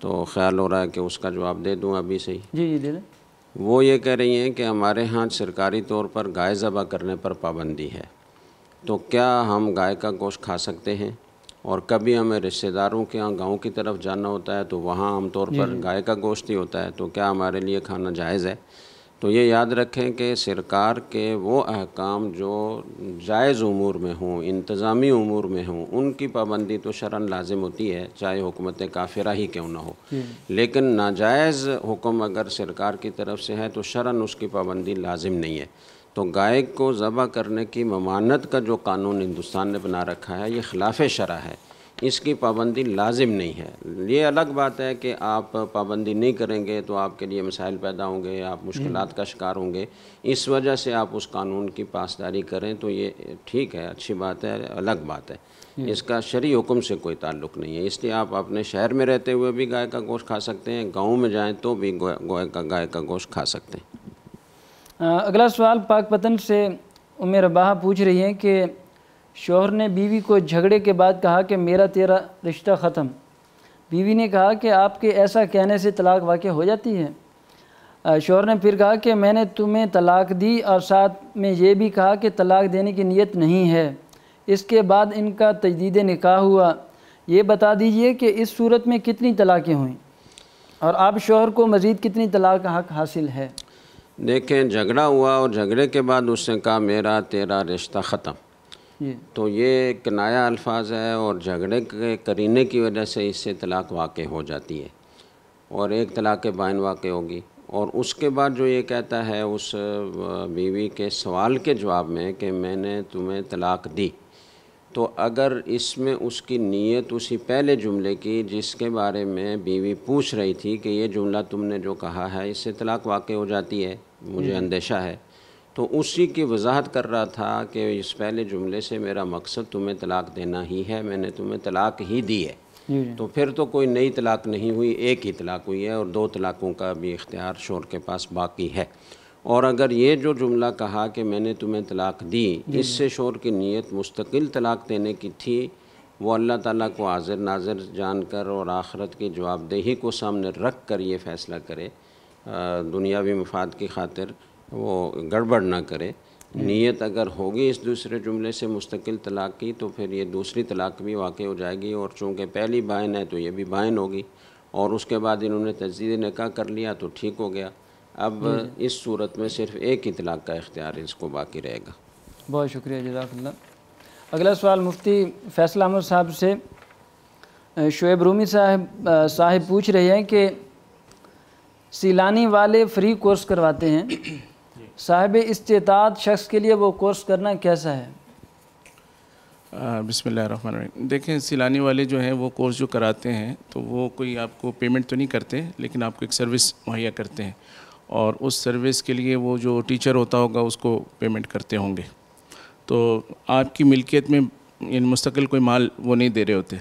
تو خیال ہو رہا ہے کہ اس کا جواب دے دوں ابھی سے ہی جی جی دیں وہ یہ کہہ رہی ہیں کہ ہمارے ہاں سرکاری طور پر گائے ذبح کرنے پر پابندی ہے تو کیا ہم گائے کا گوشت کھا سکتے ہیں اور کبھی ہمیں رشتہ داروں کے یہاں گاؤں کی طرف جانا ہوتا ہے تو وہاں عام طور پر جی، جی۔ گائے کا گوشت ہی ہوتا ہے تو کیا ہمارے لیے کھانا جائز ہے تو یہ یاد رکھیں کہ سرکار کے وہ احکام جو جائز امور میں ہوں انتظامی امور میں ہوں ان کی پابندی تو شرن لازم ہوتی ہے چاہے حکومت کافرہ ہی کیوں نہ ہو لیکن ناجائز حکم اگر سرکار کی طرف سے ہے تو شرن اس کی پابندی لازم نہیں ہے تو گائے کو ذبح کرنے کی ممانت کا جو قانون ہندوستان نے بنا رکھا ہے یہ خلاف شرع ہے اس کی پابندی لازم نہیں ہے یہ الگ بات ہے کہ آپ پابندی نہیں کریں گے تو آپ کے لیے مسائل پیدا ہوں گے آپ مشکلات کا شکار ہوں گے اس وجہ سے آپ اس قانون کی پاسداری کریں تو یہ ٹھیک ہے اچھی بات ہے الگ بات ہے اس کا شرعی حکم سے کوئی تعلق نہیں ہے اس لیے آپ اپنے شہر میں رہتے ہوئے بھی گائے کا گوشت کھا سکتے ہیں گاؤں میں جائیں تو بھی گائے کا گوشت کھا سکتے ہیں اگلا سوال پاک پتن سے امیر اباہ پوچھ رہی ہیں کہ شوہر نے بیوی کو جھگڑے کے بعد کہا کہ میرا تیرا رشتہ ختم بیوی نے کہا کہ آپ کے ایسا کہنے سے طلاق واقع ہو جاتی ہے شوہر نے پھر کہا کہ میں نے تمہیں طلاق دی اور ساتھ میں یہ بھی کہا کہ طلاق دینے کی نیت نہیں ہے اس کے بعد ان کا تجدید نکاح ہوا یہ بتا دیجئے کہ اس صورت میں کتنی طلاقیں ہوئیں اور آپ شوہر کو مزید کتنی طلاق حق حاصل ہے دیکھیں جھگڑا ہوا اور جھگڑے کے بعد اس نے کہا میرا تیرا رشتہ ختم جی۔ تو یہ ایک نایا الفاظ ہے اور جھگڑے کے کرینے کی وجہ سے اس سے طلاق واقع ہو جاتی ہے اور ایک طلاق بائن واقع ہوگی اور اس کے بعد جو یہ کہتا ہے اس بیوی کے سوال کے جواب میں کہ میں نے تمہیں طلاق دی تو اگر اس میں اس کی نیت اسی پہلے جملے کی جس کے بارے میں بیوی پوچھ رہی تھی کہ یہ جملہ تم نے جو کہا ہے اس سے طلاق واقع ہو جاتی ہے مجھے جی۔ اندیشہ ہے تو اسی کی وضاحت کر رہا تھا کہ اس پہلے جملے سے میرا مقصد تمہیں طلاق دینا ہی ہے میں نے تمہیں طلاق ہی دی ہے جی۔ تو پھر تو کوئی نئی طلاق نہیں ہوئی ایک ہی طلاق ہوئی ہے اور دو طلاقوں کا بھی اختیار شور کے پاس باقی ہے اور اگر یہ جو جملہ کہا کہ میں نے تمہیں طلاق دی جی۔ اس سے شور کی نیت مستقل طلاق دینے کی تھی وہ اللہ تعالیٰ کو حاضر ناظر جان کر اور آخرت کی جواب دہی کو سامنے رکھ کر یہ فیصلہ کرے دنیاوی مفاد کی خاطر وہ گڑبڑ نہ کرے نیت اگر ہوگی اس دوسرے جملے سے مستقل طلاق کی تو پھر یہ دوسری طلاق بھی واقع ہو جائے گی اور چونکہ پہلی بائن ہے تو یہ بھی بائن ہوگی اور اس کے بعد انہوں نے تجدید نکاح کر لیا تو ٹھیک ہو گیا اب اس صورت میں صرف ایک اطلاق کا اختیار اس کو باقی رہے گا بہت شکریہ جزاک اللہ اگلا سوال مفتی فیصل احمد صاحب سے شعیب رومی صاحب صاحب پوچھ رہے ہیں کہ سیلانی والے فری کورس کرواتے ہیں صاحب استطاعت شخص کے لیے وہ کورس کرنا کیسا ہے بسم اللہ الرحمن الرحیم دیکھیں سیلانی والے جو ہیں وہ کورس جو کراتے ہیں تو وہ کوئی آپ کو پیمنٹ تو نہیں کرتے لیکن آپ کو ایک سروس مہیا کرتے ہیں اور اس سروس کے لیے وہ جو ٹیچر ہوتا ہوگا اس کو پیمنٹ کرتے ہوں گے تو آپ کی ملکیت میں یعنی مستقل کوئی مال وہ نہیں دے رہے ہوتے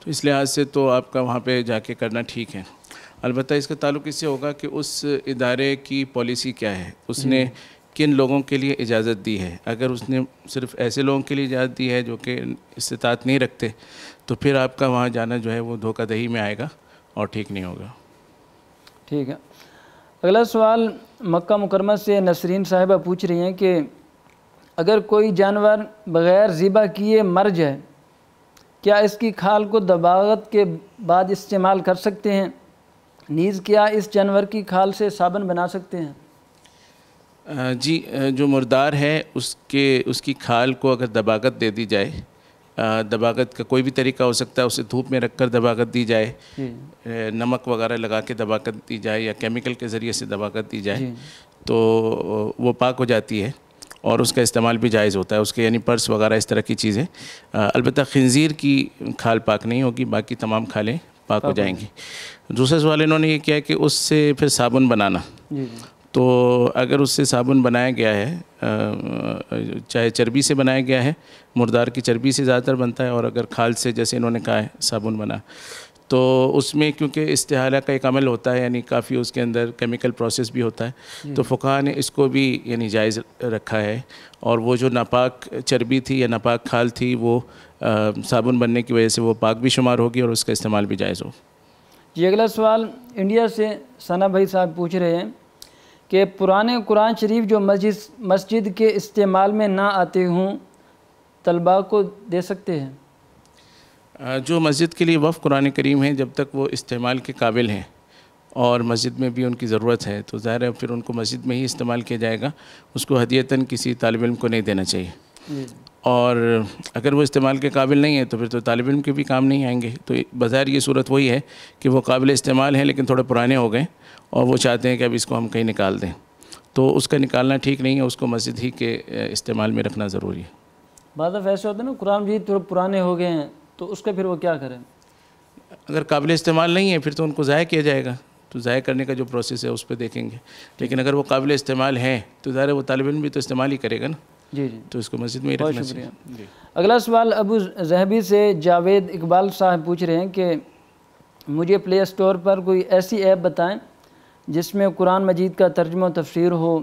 تو اس لحاظ سے تو آپ کا وہاں پہ جا کے کرنا ٹھیک ہے البتہ اس کا تعلق اس سے ہوگا کہ اس ادارے کی پالیسی کیا ہے اس نے کن لوگوں کے لیے اجازت دی ہے اگر اس نے صرف ایسے لوگوں کے لیے اجازت دی ہے جو کہ استطاعت نہیں رکھتے تو پھر آپ کا وہاں جانا جو ہے وہ دھوکہ دہی میں آئے گا اور ٹھیک نہیں ہوگا ٹھیک ہے اگلا سوال مکہ مکرمہ سے نسرین صاحبہ پوچھ رہی ہیں کہ اگر کوئی جانور بغیر ذیبا کیے مر جائے کیا اس کی کھال کو دباغت کے بعد استعمال کر سکتے ہیں نیز کیا اس جانور کی کھال سے صابن بنا سکتے ہیں جی جو مردار ہے اس کے اس کی کھال کو اگر دباغت دے دی جائے دباغت کا کوئی بھی طریقہ ہو سکتا ہے اسے دھوپ میں رکھ کر دباغت دی جائے جی۔ نمک وغیرہ لگا کے دباغت دی جائے یا کیمیکل کے ذریعے سے دباغت دی جائے جی۔ تو وہ پاک ہو جاتی ہے اور اس کا استعمال بھی جائز ہوتا ہے اس کے یعنی پرس وغیرہ اس طرح کی چیزیں البتہ خنزیر کی کھال پاک نہیں ہوگی باقی تمام کھالیں پاک ہو جائیں گی دوسرا سوال انہوں نے یہ کیا کہ اس سے پھر صابن بنانا جی، جی۔ تو اگر اس سے صابن بنایا گیا ہے چاہے چربی سے بنایا گیا ہے مردار کی چربی سے زیادہ تر بنتا ہے اور اگر کھال سے جیسے انہوں نے کہا ہے صابن بنا تو اس میں کیونکہ استحالہ کا ایک عمل ہوتا ہے یعنی کافی اس کے اندر کیمیکل پروسیس بھی ہوتا ہے تو فقہ نے اس کو بھی یعنی جائز رکھا ہے اور وہ جو ناپاک چربی تھی یا ناپاک کھال تھی وہ صابن بننے کی وجہ سے وہ پاک بھی شمار ہوگی اور اس کا استعمال بھی جائز ہو جی اگلا سوال انڈیا سے ثنا بھائی صاحب پوچھ رہے ہیں کہ پرانے قرآن شریف جو مسجد مسجد کے استعمال میں نہ آتے ہوں طلباء کو دے سکتے ہیں جو مسجد کے لیے وف قرآن کریم ہیں جب تک وہ استعمال کے قابل ہیں اور مسجد میں بھی ان کی ضرورت ہے تو ظاہر ہے پھر ان کو مسجد میں ہی استعمال کیا جائے گا اس کو حدیتاً کسی طالب علم کو نہیں دینا چاہیے اور اگر وہ استعمال کے قابل نہیں ہیں تو پھر تو طالب علم کے بھی کام نہیں آئیں گے تو بظاہر یہ صورت وہی ہے کہ وہ قابل استعمال ہیں لیکن تھوڑے پرانے ہو گئے اور وہ چاہتے ہیں کہ اب اس کو ہم کہیں نکال دیں تو اس کا نکالنا ٹھیک نہیں ہے اس کو مسجد ہی کے استعمال میں رکھنا ضروری ہے بعض ایسے ہوتے ہیں نا قرآن تھوڑے پرانے ہو گئے ہیں تو اس کا پھر وہ کیا کریں اگر قابل استعمال نہیں ہے پھر تو ان کو ضائع کیا جائے گا تو ضائع کرنے کا جو پروسیس ہے اس پہ دیکھیں گے لیکن اگر وہ قابل استعمال ہیں تو ظاہر وہ طالب علم بھی تو استعمال ہی کرے گا نا جی جی تو اس کو مسجد میں رکھنا چاہیے جی۔ اگلا سوال ابو زہبی سے جاوید اقبال صاحب پوچھ رہے ہیں کہ مجھے پلے اسٹور پر کوئی ایسی ایپ بتائیں جس میں قرآن مجید کا ترجمہ و تفسیر ہو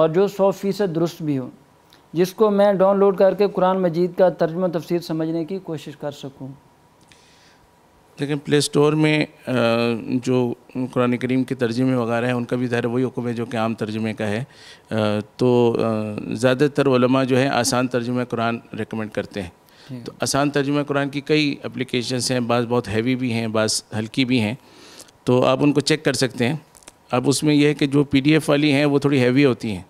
اور جو سو فیصد درست بھی ہو جس کو میں ڈاؤن لوڈ کر کے قرآن مجید کا ترجمہ تفسیر سمجھنے کی کوشش کر سکوں لیکن پلے سٹور میں جو قرآن کریم کے ترجمے وغیرہ ہیں ان کا بھی ظاہر وہی حکم ہے جو کہ عام ترجمے کا ہے تو زیادہ تر علماء جو ہے آسان ترجمہ قرآن ریکمینڈ کرتے ہیں جی۔ تو آسان ترجمہ قرآن کی کئی اپلیکیشنس ہیں بعض بہت ہیوی بھی ہیں بعض ہلکی بھی ہیں تو آپ ان کو چیک کر سکتے ہیں اب اس میں یہ ہے کہ جو پی ڈی ایف والی ہیں وہ تھوڑی ہیوی ہوتی ہیں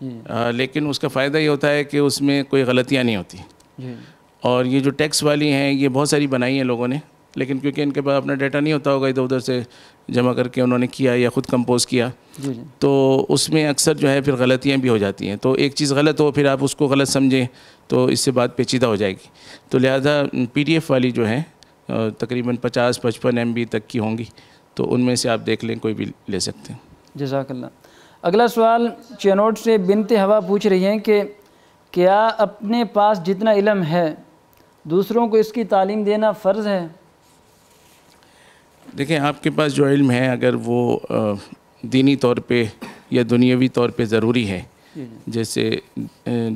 جی۔ لیکن اس کا فائدہ یہ ہوتا ہے کہ اس میں کوئی غلطیاں نہیں ہوتی جی۔ اور یہ جو ٹیکس والی ہیں یہ بہت ساری بنائی ہیں لوگوں نے لیکن کیونکہ ان کے پاس اپنا ڈیٹا نہیں ہوتا ہوگا ادھر ادھر سے جمع کر کے انہوں نے کیا یا خود کمپوز کیا جی، تو اس میں اکثر جو ہے پھر غلطیاں بھی ہو جاتی ہیں تو ایک چیز غلط ہو پھر آپ اس کو غلط سمجھیں تو اس سے بات پیچیدہ ہو جائے گی تو لہٰذا پی ڈی ایف والی جو ہیں تقریباً پچاس پچپن ایم بی تک کی ہوں گی تو ان میں سے آپ دیکھ لیں کوئی بھی لے سکتے ہیں جزاک اللہ اگلا سوال چینوٹ سے بنت ہوا پوچھ رہی ہیں کہ کیا اپنے پاس جتنا علم ہے دوسروں کو اس کی تعلیم دینا فرض ہے دیکھیں آپ کے پاس جو علم ہے اگر وہ دینی طور پہ یا دنیاوی طور پہ ضروری ہے جی، جی۔ جیسے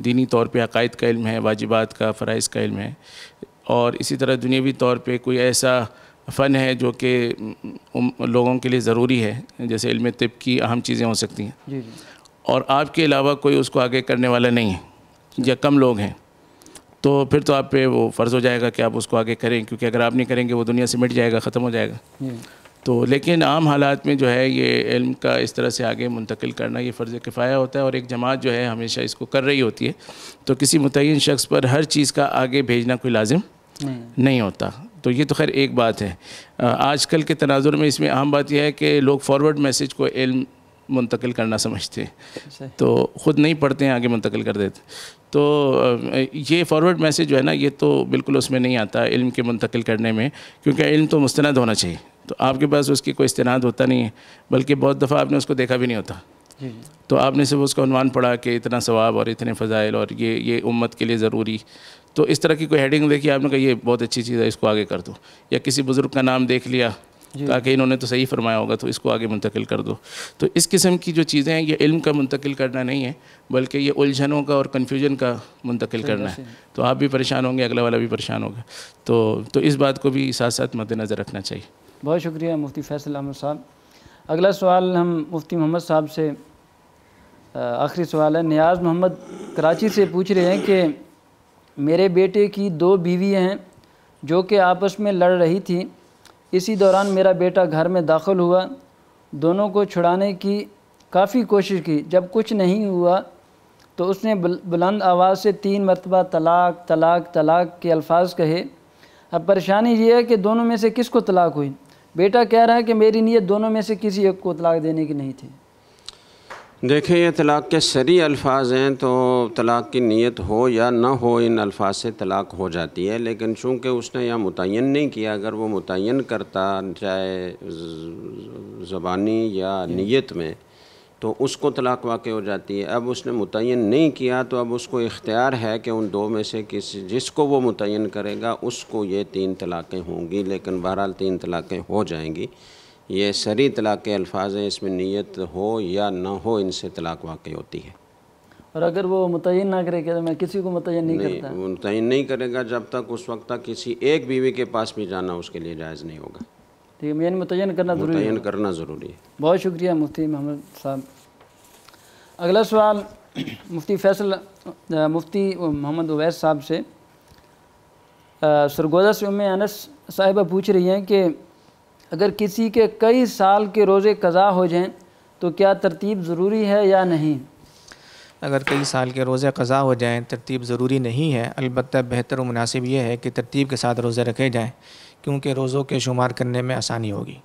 دینی طور پہ عقائد کا علم ہے واجبات کا فرائض کا علم ہے اور اسی طرح دنیاوی طور پہ کوئی ایسا فن ہے جو کہ لوگوں کے لیے ضروری ہے جیسے علم طب کی اہم چیزیں ہو سکتی ہیں جی، جی۔ اور آپ کے علاوہ کوئی اس کو آگے کرنے والا نہیں ہے یا کم لوگ ہیں تو پھر تو آپ پہ وہ فرض ہو جائے گا کہ آپ اس کو آگے کریں کیونکہ اگر آپ نہیں کریں گے وہ دنیا سے مٹ جائے گا ختم ہو جائے گا جی۔ تو لیکن عام حالات میں جو ہے یہ علم کا اس طرح سے آگے منتقل کرنا یہ فرض کفایہ ہوتا ہے اور ایک جماعت جو ہے ہمیشہ اس کو کر رہی ہوتی ہے تو کسی متعین شخص پر ہر چیز کا آگے بھیجنا کوئی لازم نہیں ہوتا تو یہ تو خیر ایک بات ہے آج کل کے تناظر میں اس میں اہم بات یہ ہے کہ لوگ فارورڈ میسج کو علم منتقل کرنا سمجھتے ہیں تو خود نہیں پڑھتے ہیں آگے منتقل کر دیتے تو یہ فارورڈ میسج جو ہے نا یہ تو بالکل اس میں نہیں آتا علم کے منتقل کرنے میں کیونکہ علم تو مستند ہونا چاہیے تو آپ کے پاس اس کی کوئی استناد ہوتا نہیں ہے بلکہ بہت دفعہ آپ نے اس کو دیکھا بھی نہیں ہوتا جی، جی۔ تو آپ نے صرف اس کا عنوان پڑھا کہ اتنا ثواب اور اتنے فضائل اور یہ یہ امت کے لیے ضروری تو اس طرح کی کوئی ہیڈنگ دیکھی آپ نے کہا یہ بہت اچھی چیز ہے اس کو آگے کر دو یا کسی بزرگ کا نام دیکھ لیا جی۔ تاکہ انہوں نے تو صحیح فرمایا ہوگا تو اس کو آگے منتقل کر دو تو اس قسم کی جو چیزیں ہیں یہ علم کا منتقل کرنا نہیں ہے بلکہ یہ الجھنوں کا اور کنفیوژن کا منتقل کرنا ہے تو آپ بھی پریشان ہوں گے اگلا والا بھی پریشان ہوگا تو تو اس بات کو بھی ساتھ ساتھ مد نظر رکھنا چاہیے بہت شکریہ مفتی فیصل احمد صاحب اگلا سوال ہم مفتی محمد صاحب سے آخری سوال ہے نیاز محمد کراچی سے پوچھ رہے ہیں کہ میرے بیٹے کی دو بیوی ہیں جو کہ آپس میں لڑ رہی تھیں اسی دوران میرا بیٹا گھر میں داخل ہوا دونوں کو چھڑانے کی کافی کوشش کی جب کچھ نہیں ہوا تو اس نے بلند آواز سے تین مرتبہ طلاق طلاق طلاق کے الفاظ کہے اب پریشانی یہ ہے کہ دونوں میں سے کس کو طلاق ہوئی بیٹا کہہ رہا ہے کہ میری نیت دونوں میں سے کسی ایک کو طلاق دینے کی نہیں تھی دیکھیں یہ طلاق کے سری الفاظ ہیں تو طلاق کی نیت ہو یا نہ ہو ان الفاظ سے طلاق ہو جاتی ہے لیکن چونکہ اس نے یہاں متعین نہیں کیا اگر وہ متعین کرتا چاہے زبانی یا نیت میں تو اس کو طلاق واقع ہو جاتی ہے اب اس نے متعین نہیں کیا تو اب اس کو اختیار ہے کہ ان دو میں سے کسی جس کو وہ متعین کرے گا اس کو یہ تین طلاقیں ہوں گی لیکن بہرحال تین طلاقیں ہو جائیں گی یہ سری طلاق کے الفاظ ہیں اس میں نیت ہو یا نہ ہو ان سے طلاق واقع ہوتی ہے اور اگر وہ متعین نہ کرے کہ میں کسی کو متعین نہیں کرتا گا متعین نہیں کرے گا جب تک اس وقت تک کسی ایک بیوی کے پاس بھی جانا اس کے لیے جائز نہیں ہوگا ٹھیک ہے یعنی متعین کرنا ضروری متعین کرنا ضروری ہے بہت شکریہ مفتی محمد صاحب اگلا سوال مفتی فیصل مفتی محمد اویس صاحب سے سرگودا سے انس صاحبہ پوچھ رہی ہیں کہ اگر کسی کے کئی سال کے روزے قضا ہو جائیں تو کیا ترتیب ضروری ہے یا نہیں اگر کئی سال کے روزے قضا ہو جائیں ترتیب ضروری نہیں ہے البتہ بہتر و مناسب یہ ہے کہ ترتیب کے ساتھ روزے رکھے جائیں کیونکہ روزوں کے شمار کرنے میں آسانی ہوگی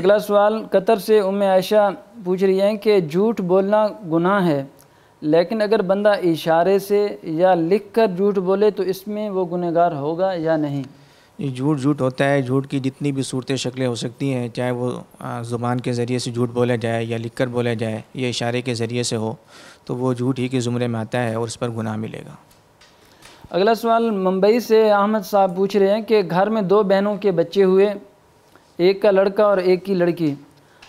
اگلا سوال قطر سے ام عائشہ پوچھ رہی ہیں کہ جھوٹ بولنا گناہ ہے لیکن اگر بندہ اشارے سے یا لکھ کر جھوٹ بولے تو اس میں وہ گنہگار ہوگا یا نہیں یہ جھوٹ جھوٹ ہوتا ہے جھوٹ کی جتنی بھی صورتیں شکلیں ہو سکتی ہیں چاہے وہ زبان کے ذریعے سے جھوٹ بولا جائے یا لکھ کر بولا جائے یا اشارے کے ذریعے سے ہو تو وہ جھوٹ ہی کے زمرے میں آتا ہے اور اس پر گناہ ملے گا اگلا سوال ممبئی سے احمد صاحب پوچھ رہے ہیں کہ گھر میں دو بہنوں کے بچے ہوئے ایک کا لڑکا اور ایک کی لڑکی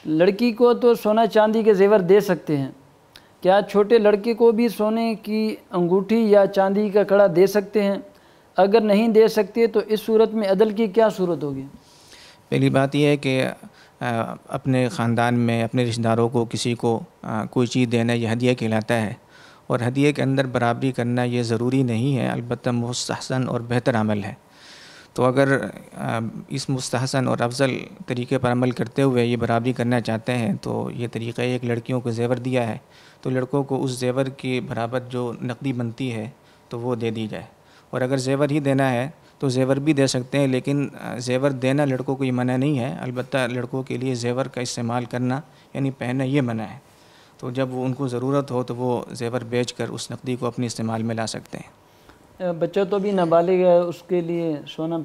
لڑکی کو تو سونا چاندی کے زیور دے سکتے ہیں کیا چھوٹے لڑکے کو بھی سونے کی انگوٹھی یا چاندی کا کڑا دے سکتے ہیں اگر نہیں دے سکتے تو اس صورت میں عدل کی کیا صورت ہوگی پہلی بات یہ ہے کہ اپنے خاندان میں اپنے رشتہ داروں کو کسی کو کوئی چیز دینا یہ ہدیہ کہلاتا ہے اور ہدیہ کے اندر برابری کرنا یہ ضروری نہیں ہے البتہ مستحسن اور بہتر عمل ہے تو اگر اس مستحسن اور افضل طریقے پر عمل کرتے ہوئے یہ برابری کرنا چاہتے ہیں تو یہ طریقہ ایک لڑکیوں کو زیور دیا ہے تو لڑکوں کو اس زیور کی برابر جو نقدی بنتی ہے تو وہ دے دی جائے اور اگر زیور ہی دینا ہے تو زیور بھی دے سکتے ہیں لیکن زیور دینا لڑکوں کو یہ منع نہیں ہے البتہ لڑکوں کے لیے زیور کا استعمال کرنا یعنی پہننا یہ منع ہے تو جب وہ ان کو ضرورت ہو تو وہ زیور بیچ کر اس نقدی کو اپنے استعمال میں لا سکتے ہیں بچہ تو بھی نابالغ ہے اس کے لیے سونا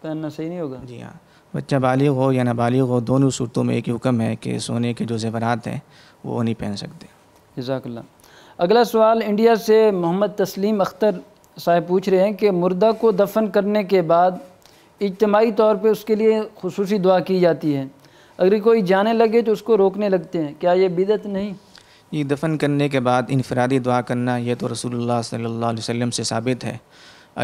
پہننا صحیح نہیں ہوگا جی ہاں بچہ بالغ ہو یا نابالغ ہو دونوں صورتوں میں ایک ہی حکم ہے کہ سونے کے جو زیورات ہیں وہ نہیں پہن سکتے جزاک اللہ اگلا سوال انڈیا سے محمد تسلیم اختر صاحب پوچھ رہے ہیں کہ مردہ کو دفن کرنے کے بعد اجتماعی طور پہ اس کے لیے خصوصی دعا کی جاتی ہے اگر کوئی جانے لگے تو اس کو روکنے لگتے ہیں کیا یہ بیدت نہیں یہ جی، دفن کرنے کے بعد انفرادی دعا کرنا یہ تو رسول اللہ صلی اللہ علیہ وسلم سے ثابت ہے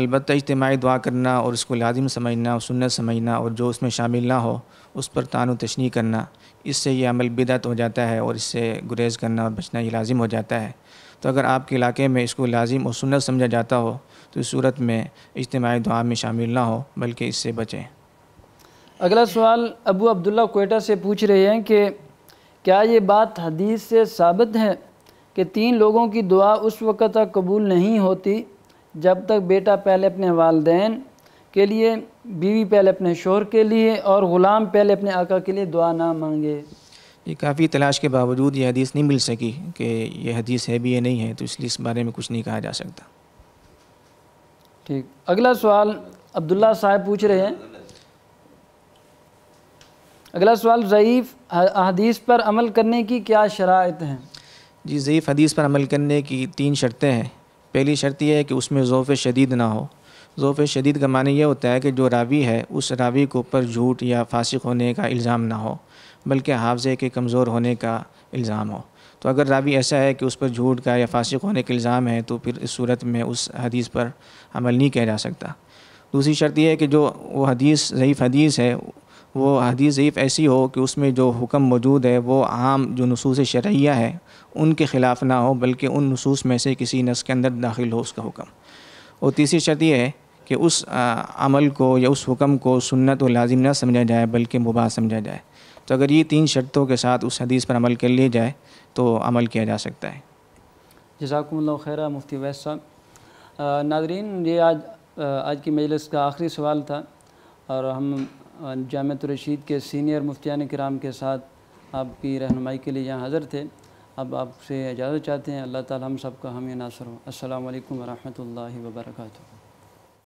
البتہ اجتماعی دعا کرنا اور اس کو لازم سمجھنا اور سنت سمجھنا اور جو اس میں شامل نہ ہو اس پر تان و تشنی کرنا اس سے یہ عمل بدعت ہو جاتا ہے اور اس سے گریز کرنا اور بچنا یہ لازم ہو جاتا ہے تو اگر آپ کے علاقے میں اس کو لازم اور سنت سمجھا جاتا ہو تو اس صورت میں اجتماعی دعا میں شامل نہ ہو بلکہ اس سے بچیں اگلا سوال ابو عبداللہ کوئٹہ سے پوچھ رہے ہیں کہ کیا یہ بات حدیث سے ثابت ہے کہ تین لوگوں کی دعا اس وقت تک قبول نہیں ہوتی جب تک بیٹا پہلے اپنے والدین کے لیے بیوی پہلے اپنے شوہر کے لیے اور غلام پہلے اپنے آقا کے لیے دعا نہ مانگے یہ کافی تلاش کے باوجود یہ حدیث نہیں مل سکی کہ یہ حدیث ہے بھی یہ نہیں ہے تو اس لیے اس بارے میں کچھ نہیں کہا جا سکتا ٹھیک اگلا سوال عبداللہ صاحب پوچھ رہے ہیں اگلا سوال ضعیف حدیث پر عمل کرنے کی کیا شرائط ہیں جی ضعیف حدیث پر عمل کرنے کی تین شرطیں ہیں پہلی شرط یہ ہے کہ اس میں ظعفِ شدید نہ ہو ظعفِ شدید کا معنی یہ ہوتا ہے کہ جو راوی ہے اس راوی کو اوپر جھوٹ یا فاسق ہونے کا الزام نہ ہو بلکہ حافظے کے کمزور ہونے کا الزام ہو تو اگر راوی ایسا ہے کہ اس پر جھوٹ کا یا فاسق ہونے کا الزام ہے تو پھر اس صورت میں اس حدیث پر عمل نہیں کیا جا سکتا دوسری شرط یہ ہے کہ جو وہ حدیث ضعیف حدیث ہے وہ حدیث ضعیف ایسی ہو کہ اس میں جو حکم موجود ہے وہ عام جو نصوص شرعیہ ہے ان کے خلاف نہ ہو بلکہ ان نصوص میں سے کسی نس کے اندر داخل ہو اس کا حکم اور تیسری شرط یہ ہے کہ اس عمل کو یا اس حکم کو سنت و لازم نہ سمجھا جائے بلکہ مباح سمجھا جائے تو اگر یہ تین شرطوں کے ساتھ اس حدیث پر عمل کر لیا جائے تو عمل کیا جا سکتا ہے جزاکم اللہ خیرہ مفتی ویسا ناظرین یہ آج آج کی مجلس کا آخری سوال تھا اور ہم جامعۃ رشید کے سینئر مفتیان کرام کے ساتھ آپ کی رہنمائی کے لیے یہاں حاضر تھے اب آپ سے اجازت چاہتے ہیں اللہ تعالی ہم سب کا ہم یہ ہوں السلام علیکم ورحمۃ اللہ وبرکاتہ